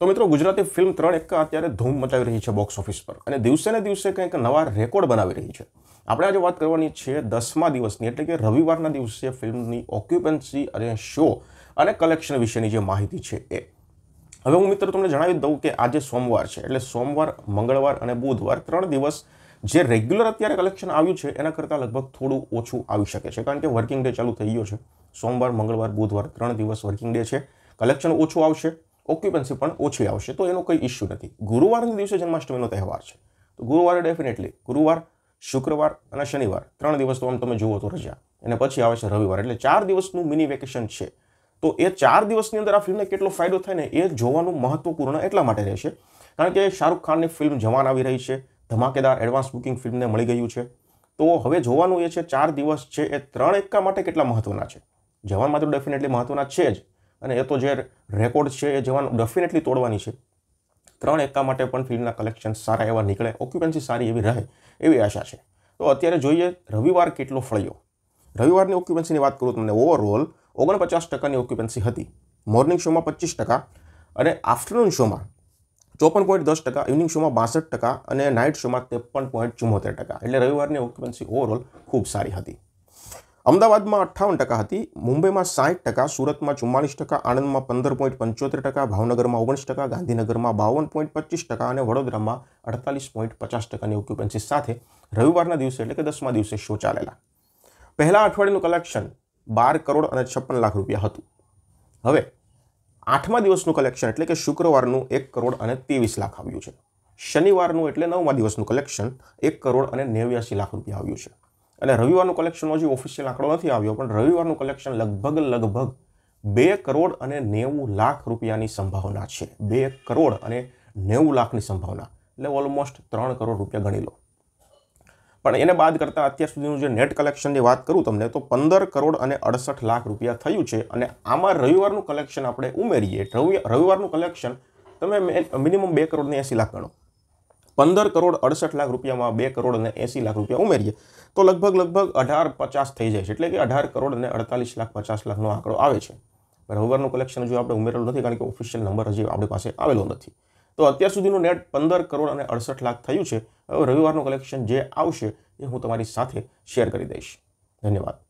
તો મિત્રો ગુજરાતી ફિલ્મ ત્રણ એક અત્યારે ધૂમ મચાવી રહી છે બોક્સ ઓફિસ પર અને દિવસે ને દિવસે કંઈક નવા રેકોર્ડ બનાવી રહી છે આપણે આજે વાત કરવાની છે દસમા દિવસની એટલે કે રવિવારના દિવસે ફિલ્મની ઓક્યુપન્સી અને શો અને કલેક્શન વિશેની જે માહિતી છે એ હવે હું મિત્રો તમને જણાવી દઉં કે આજે સોમવાર છે એટલે સોમવાર મંગળવાર અને બુધવાર ત્રણ દિવસ જે રેગ્યુલર અત્યારે કલેક્શન આવ્યું છે એના કરતાં લગભગ થોડું ઓછું આવી શકે છે કારણ કે વર્કિંગ ડે ચાલુ થઈ ગયો છે સોમવાર મંગળવાર બુધવાર ત્રણ દિવસ વર્કિંગ ડે છે કલેક્શન ઓછું આવશે ઓક્યુપન્સી પણ ઓછી આવશે તો એનો કોઈ ઇશ્યુ નથી ગુરુવારના દિવસે જન્માષ્ટમીનો તહેવાર છે તો ગુરુવારે ડેફિનેટલી ગુરુવાર શુક્રવાર અને શનિવાર ત્રણ દિવસ તો આમ તમે જુઓ તો રજા અને પછી આવે છે રવિવાર એટલે ચાર દિવસનું મિની વેકેશન છે તો એ ચાર દિવસની અંદર આ ફિલ્મને કેટલો ફાયદો થાય ને એ જોવાનું મહત્વપૂર્ણ એટલા માટે રહેશે કારણ કે શાહરૂખ ખાનની ફિલ્મ જવાન આવી રહી છે ધમાકેદાર એડવાન્સ બુકિંગ ફિલ્મને મળી ગયું છે તો હવે જોવાનું એ છે ચાર દિવસ છે એ ત્રણ એકા માટે કેટલા મહત્વના છે જવાન માટે ડેફિનેટલી મહત્વના છે જ અને એ તો જે રેકોર્ડ છે એ જવાનું ડેફિનેટલી તોડવાની છે ત્રણ એકા માટે પણ ફિલ્મના કલેક્શન સારા એવા નીકળે ઓક્યુપન્સી સારી એવી રહે એવી આશા છે તો અત્યારે જોઈએ રવિવાર કેટલો ફળ્યો રવિવારની ઓક્યુપન્સીની વાત કરું તમને ઓવરઓલ ઓગણપચાસ ટકાની ઓક્યુપન્સી હતી મોર્નિંગ શોમાં પચીસ ટકા અને આફ્ટરનૂન શોમાં ચોપન પોઈન્ટ દસ ટકા ઇવનિંગ શોમાં બાસઠ ટકા અને નાઇટ શોમાં ત્રેપન પોઈન્ટ ચુમ્મોતેર ટકા એટલે રવિવારની ઓક્યુપન્સી ઓવરઓલ ખૂબ સારી હતી અમદાવાદમાં અઠ્ઠાવન ટકા હતી મુંબઈમાં સાઠ ટકા સુરતમાં ચુમ્માલીસ ટકા આણંદમાં પંદર પોઈન્ટ પંચોતેર ટકા ભાવનગરમાં ઓગણીસ ટકા ગાંધીનગરમાં બાવન પોઈન્ટ પચીસ ટકા અને વડોદરામાં અડતાલીસ પોઈન્ટ પચાસ ટકાની ઓક્યુપન્સી સાથે રવિવારના દિવસે એટલે કે દસમા દિવસે શો ચાલેલા પહેલા અઠવાડિયાનું કલેક્શન બાર કરોડ અને છપ્પન લાખ રૂપિયા હતું હવે આઠમા દિવસનું કલેક્શન એટલે કે શુક્રવારનું એક કરોડ અને ત્રેવીસ લાખ આવ્યું છે શનિવારનું એટલે નવમા દિવસનું કલેક્શન એક કરોડ અને નેવ્યાસી લાખ રૂપિયા આવ્યું છે અને રવિવારનું કલેક્શનનો હજી ઓફિશિયલ આંકડો નથી આવ્યો પણ રવિવારનું કલેક્શન લગભગ લગભગ બે કરોડ અને નેવું લાખ રૂપિયાની સંભાવના છે બે કરોડ અને નેવું લાખની સંભાવના એટલે ઓલમોસ્ટ ત્રણ કરોડ રૂપિયા ગણી લો પણ એને બાદ કરતાં અત્યાર સુધીનું જે નેટ કલેક્શનની વાત કરું તમને તો પંદર કરોડ અને અડસઠ લાખ રૂપિયા થયું છે અને આમાં રવિવારનું કલેક્શન આપણે ઉમેરીએ રવિ રવિવારનું કલેક્શન તમે મિનિમમ બે કરોડને એંસી લાખ ગણો પંદર કરોડ અડસઠ લાખ રૂપિયામાં બે કરોડ અને એંસી લાખ રૂપિયા ઉમેરીએ તો લગભગ લગભગ અઢાર પચાસ થઈ જાય છે એટલે કે અઢાર કરોડ અને અડતાલીસ લાખ પચાસ લાખનો આંકડો આવે છે રવિવારનું કલેક્શન જો આપણે ઉમેરેલું નથી કારણ કે ઓફિશિયલ નંબર હજી આપણી પાસે આવેલો નથી તો અત્યાર સુધીનું નેટ પંદર કરોડ અને અડસઠ લાખ થયું છે હવે રવિવારનું કલેક્શન જે આવશે એ હું તમારી સાથે શેર કરી દઈશ ધન્યવાદ